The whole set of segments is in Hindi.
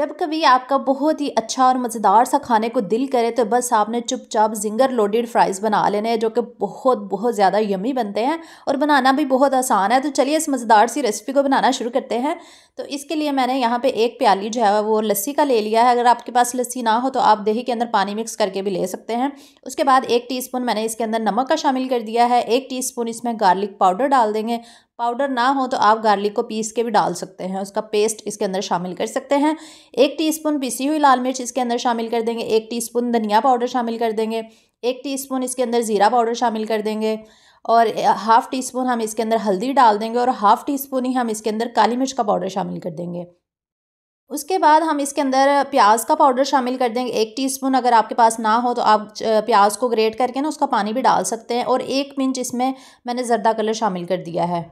जब कभी आपका बहुत ही अच्छा और मज़ेदार सा खाने को दिल करे तो बस आपने चुपचाप जिंगर लोडेड फ्राइज़ बना लेने हैं जो कि बहुत बहुत ज़्यादा यमी बनते हैं और बनाना भी बहुत आसान है तो चलिए इस मज़ेदार सी रेसिपी को बनाना शुरू करते हैं तो इसके लिए मैंने यहाँ पे एक प्याली जो है वो लस्सी का ले लिया है अगर आपके पास लस्सी ना हो तो आप दही के अंदर पानी मिक्स करके भी ले सकते हैं उसके बाद एक टी मैंने इसके अंदर नमक का शामिल कर दिया है एक टी इसमें गार्लिक पाउडर डाल देंगे पाउडर ना हो तो आप गार्लिक को पीस के भी डाल सकते हैं उसका पेस्ट इसके अंदर शामिल कर सकते हैं एक टीस्पून पीसी हुई लाल मिर्च इसके अंदर शामिल कर देंगे एक टीस्पून धनिया पाउडर शामिल कर देंगे एक टीस्पून इसके अंदर ज़ीरा पाउडर शामिल कर देंगे और हाफ़ टी स्पून हम इसके अंदर हल्दी डाल देंगे और हाफ़ टी स्पून ही हम इसके अंदर काली मिर्च का पाउडर शामिल कर देंगे उसके बाद हम इसके अंदर प्याज का पाउडर शामिल कर देंगे एक टीस्पून अगर आपके पास ना हो तो आप प्याज को ग्रेट करके ना उसका पानी भी डाल सकते हैं और एक मिंच इसमें मैंने जर्दा कलर शामिल कर दिया है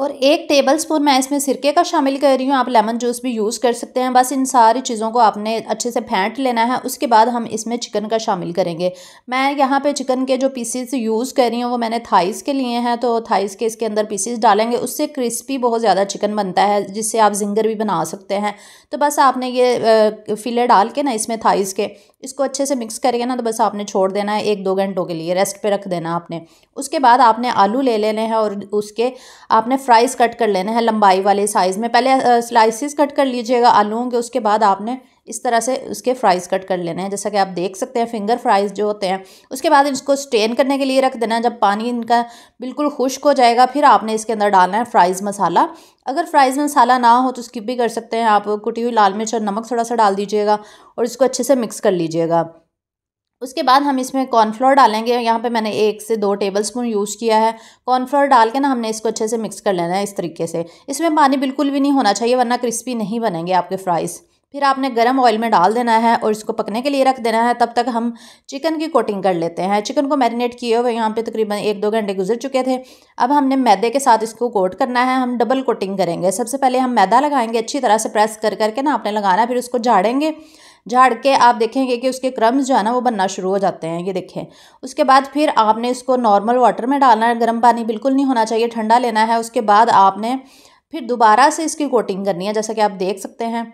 और एक टेबल स्पून मैं इसमें सिरके का शामिल कर रही हूँ आप लेमन जूस भी यूज़ कर सकते हैं बस इन सारी चीज़ों को आपने अच्छे से फेंट लेना है उसके बाद हम इसमें चिकन का शामिल करेंगे मैं यहाँ पे चिकन के जो पीसीस यूज़ कर रही हूँ वो मैंने थाइस के लिए हैं तो थाइस के इसके अंदर पीसीस डालेंगे उससे क्रिस्पी बहुत ज़्यादा चिकन बनता है जिससे आप जिंगर भी बना सकते हैं तो बस आपने ये फिले डाल के ना इसमें थाइस के इसको अच्छे से मिक्स करके ना तो बस आपने छोड़ देना है एक दो घंटों के लिए रेस्ट पर रख देना आपने उसके बाद आपने आलू ले लेने हैं और उसके आपने फ्राइज़ कट कर लेने हैं लंबाई वाले साइज़ में पहले स्लाइसिस कट कर लीजिएगा आलूओं के उसके बाद आपने इस तरह से उसके फ्राइज़ कट कर लेने हैं जैसा कि आप देख सकते हैं फिंगर फ्राइज़ जो होते हैं उसके बाद इसको स्टेन करने के लिए रख देना जब पानी इनका बिल्कुल खुश्क हो जाएगा फिर आपने इसके अंदर डालना है फ्राइज़ मसाला अगर फ्राइज़ मसाला ना हो तो स्किप भी कर सकते हैं आप कुटी हुई लाल मिर्च और नमक थोड़ा सा डाल दीजिएगा और इसको अच्छे से मिक्स कर लीजिएगा उसके बाद हम इसमें कॉर्नफ्लोर डालेंगे यहाँ पे मैंने एक से दो टेबल स्पून यूज़ किया है कॉर्नफ्लोर डाल के ना हमने इसको अच्छे से मिक्स कर लेना है इस तरीके से इसमें पानी बिल्कुल भी नहीं होना चाहिए वरना क्रिस्पी नहीं बनेंगे आपके फ्राइज़ फिर आपने गरम ऑयल में डाल देना है और इसको पकने के लिए रख देना है तब तक हम चिकन की कोटिंग कर लेते हैं चिकन को मैरिनेट किए हुए यहाँ पे तकरीबन एक दो घंटे गुजर चुके थे अब हमने मैदे के साथ इसको कोट करना है हम डबल कोटिंग करेंगे सबसे पहले हम मैदा लगाएंगे अच्छी तरह से प्रेस कर करके ना आपने लगाना फिर उसको झाड़ेंगे झाड़ के आप देखेंगे कि उसके क्रम्स जो है ना वो बनना शुरू हो जाते हैं ये देखें उसके बाद फिर आपने इसको नॉर्मल वाटर में डालना है गर्म पानी बिल्कुल नहीं होना चाहिए ठंडा लेना है उसके बाद आपने फिर दोबारा से इसकी कोटिंग करनी है जैसा कि आप देख सकते हैं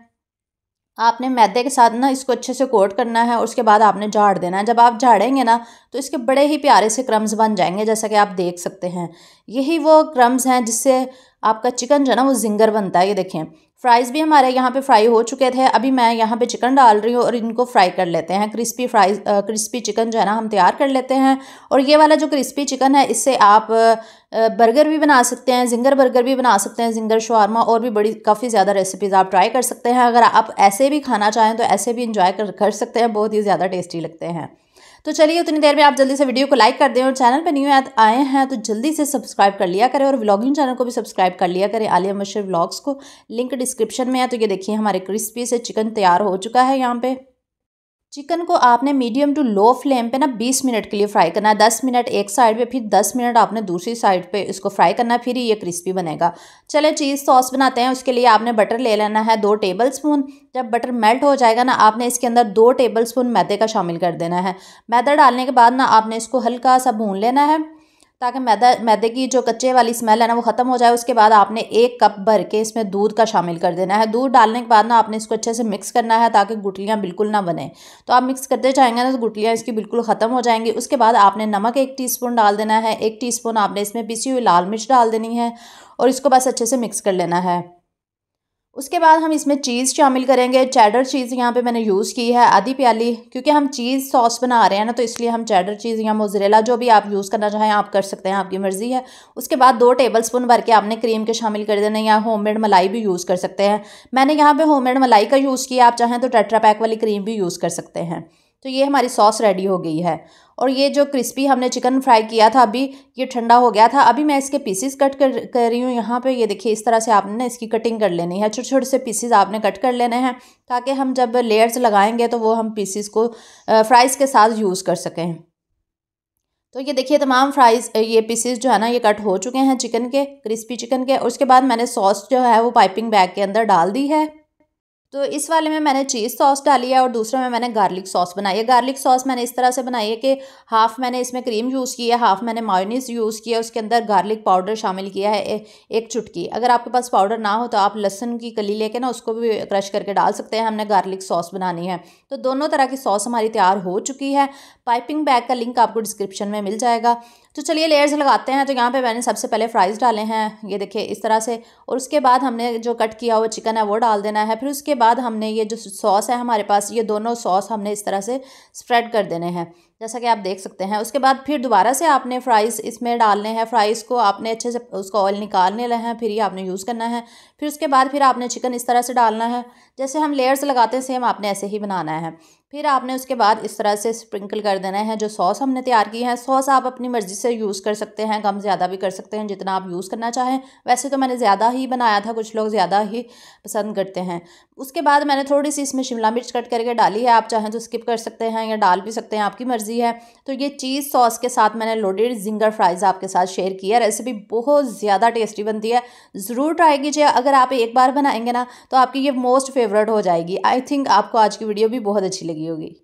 आपने मैदे के साथ ना इसको अच्छे से कोट करना है और उसके बाद आपने झाड़ देना है जब आप झाड़ेंगे ना तो इसके बड़े ही प्यारे से क्रम्स बन जाएंगे जैसा कि आप देख सकते हैं यही वो क्रम्स हैं जिससे आपका चिकन जो है ना वो जिंगर बनता है ये देखें फ्राइज़ भी हमारे यहाँ पे फ्राई हो चुके थे अभी मैं यहाँ पे चिकन डाल रही हूँ और इनको फ्राई कर लेते हैं क्रिस्पी फ्राइज क्रिस्पी चिकन जो है ना हम तैयार कर लेते हैं और ये वाला जो क्रिस्पी चिकन है इससे आप बर्गर भी बना सकते हैं जिंगर बर्गर भी बना सकते हैं जिंगर शवारमा और भी बड़ी काफ़ी ज़्यादा रेसिपीज़ आप ट्राई कर सकते हैं अगर आप ऐसे भी खाना चाहें तो ऐसे भी इंजॉय कर, कर सकते हैं बहुत ही ज़्यादा टेस्टी लगते हैं तो चलिए उतनी देर में आप जल्दी से वीडियो को लाइक कर दें और चैनल पर न्यू आए हैं तो जल्दी से सब्सक्राइब कर लिया करें और व्लॉगिंग चैनल को भी सब्सक्राइब कर लिया करें आलिया मशर व्लॉग्स को लिंक डिस्क्रिप्शन में है तो ये देखिए हमारे क्रिस्पी से चिकन तैयार हो चुका है यहाँ पर चिकन को आपने मीडियम टू लो फ्लेम पे ना 20 मिनट के लिए फ्राई करना है 10 मिनट एक साइड पे फिर 10 मिनट आपने दूसरी साइड पे इसको फ्राई करना है फिर ये क्रिस्पी बनेगा चले चीज़ सॉस बनाते हैं उसके लिए आपने बटर ले लेना है दो टेबल स्पून जब बटर मेल्ट हो जाएगा ना आपने इसके अंदर दो टेबल स्पून मैदे का शामिल कर देना है मैदा डालने के बाद ना आपने इसको हल्का सा भून लेना है ताकि मैदा मैदे की जो कच्चे वाली स्मेल है ना वो ख़त्म हो जाए उसके बाद आपने एक कप भर के इसमें दूध का शामिल कर देना है दूध डालने के बाद ना आपने इसको अच्छे से मिक्स करना है ताकि गुटलियाँ बिल्कुल ना बने तो आप मिक्स करते जाएंगे ना तो गुटलियाँ इसकी बिल्कुल ख़त्म हो जाएंगी उसके बाद आपने नमक एक टी डाल देना है एक टी आपने इसमें पीसी हुई लाल मिर्च डाल देनी है और इसको बस अच्छे से मिक्स कर लेना है उसके बाद हम इसमें चीज़ शामिल करेंगे चैडर चीज़ यहाँ पे मैंने यूज़ की है आधी प्याली क्योंकि हम चीज़ सॉस बना रहे हैं ना तो इसलिए हम चैडर चीज़ या मोजरेला जो भी आप यूज़ करना चाहें आप कर सकते हैं आपकी मर्ज़ी है उसके बाद दो टेबल स्पून भर के आपने क्रीम के शामिल कर देने या होम मेड मलाई भी यूज़ कर सकते हैं मैंने यहाँ पर होम मेड मलाई का यूज़ किया आप चाहें तो टेट्रा पैक वाली क्रीम भी यूज़ कर सकते हैं तो ये हमारी सॉस रेडी हो गई है और ये जो क्रिस्पी हमने चिकन फ्राई किया था अभी ये ठंडा हो गया था अभी मैं इसके पीसेस कट कर कर रही हूँ यहाँ पे ये देखिए इस तरह से आपने ना इसकी कटिंग कर लेनी है छोटे छोटे से पीसेस आपने कट कर लेने हैं ताकि हम जब लेयर्स लगाएंगे तो वो हम पीसेस को फ्राइज़ के साथ यूज़ कर सकें तो ये देखिए तमाम फ्राइज़ ये पीसेस जो है ना ये कट हो चुके हैं चिकन के क्रिस्पी चिकन के उसके बाद मैंने सॉस जो है वो पाइपिंग बैग के अंदर डाल दी है तो इस वाले में मैंने चीज़ सॉस डाली है और दूसरे में मैंने गार्लिक सॉस बनाई है गार्लिक सॉस मैंने इस तरह से बनाई है कि हाफ़ मैंने इसमें क्रीम यूज़ की है हाफ़ मैंने मायोनीस यूज़ किया उसके अंदर गार्लिक पाउडर शामिल किया है ए, एक चुटकी अगर आपके पास पाउडर ना हो तो आप लहसुन की कली लेके ना उसको भी क्रश करके डाल सकते हैं हमने गार्लिक सॉस बनानी है तो दोनों तरह की सॉस हमारी तैयार हो चुकी है पाइपिंग बैग का लिंक आपको डिस्क्रिप्शन में मिल जाएगा तो चलिए लेयर्स लगाते हैं तो यहाँ पे मैंने सबसे पहले फ्राइज़ डाले हैं ये देखिए इस तरह से और उसके बाद हमने जो कट किया हुआ चिकन है वो डाल देना है फिर उसके बाद हमने ये जो सॉस है हमारे पास ये दोनों सॉस हमने इस तरह से स्प्रेड कर देने हैं जैसा कि आप देख सकते हैं उसके बाद फिर दोबारा से आपने फ्राइज़ इसमें डालने हैं फ्राइज़ को आपने अच्छे से उसका ऑयल निकालने लगे है फिर ही आपने यूज़ करना है फिर उसके बाद फिर आपने चिकन इस तरह से डालना है जैसे हम लेयर्स लगाते हैं सेम आपने ऐसे ही बनाना है फिर आपने उसके बाद इस तरह से स्प्रिंकल कर देना है जो सॉस हमने तैयार की है सॉस आप अपनी मर्ज़ी से यूज़ कर सकते हैं कम ज़्यादा भी कर सकते हैं जितना आप यूज़ करना चाहें वैसे तो मैंने ज़्यादा ही बनाया था कुछ लोग ज़्यादा ही पसंद करते हैं उसके बाद मैंने थोड़ी सी इसमें शिमला मिर्च कट करके डाली है आप चाहें तो स्किप कर सकते हैं या डाल भी सकते हैं आपकी मर्ज़ी चीज़ी है तो ये चीज़ सॉस के साथ मैंने लोडेड जिंगर फ्राइज़ आपके साथ शेयर की है रेसिपी बहुत ज़्यादा टेस्टी बनती है ज़रूर ट्राई कीजिए अगर आप एक बार बनाएंगे ना तो आपकी ये मोस्ट फेवरेट हो जाएगी आई थिंक आपको आज की वीडियो भी बहुत अच्छी लगी होगी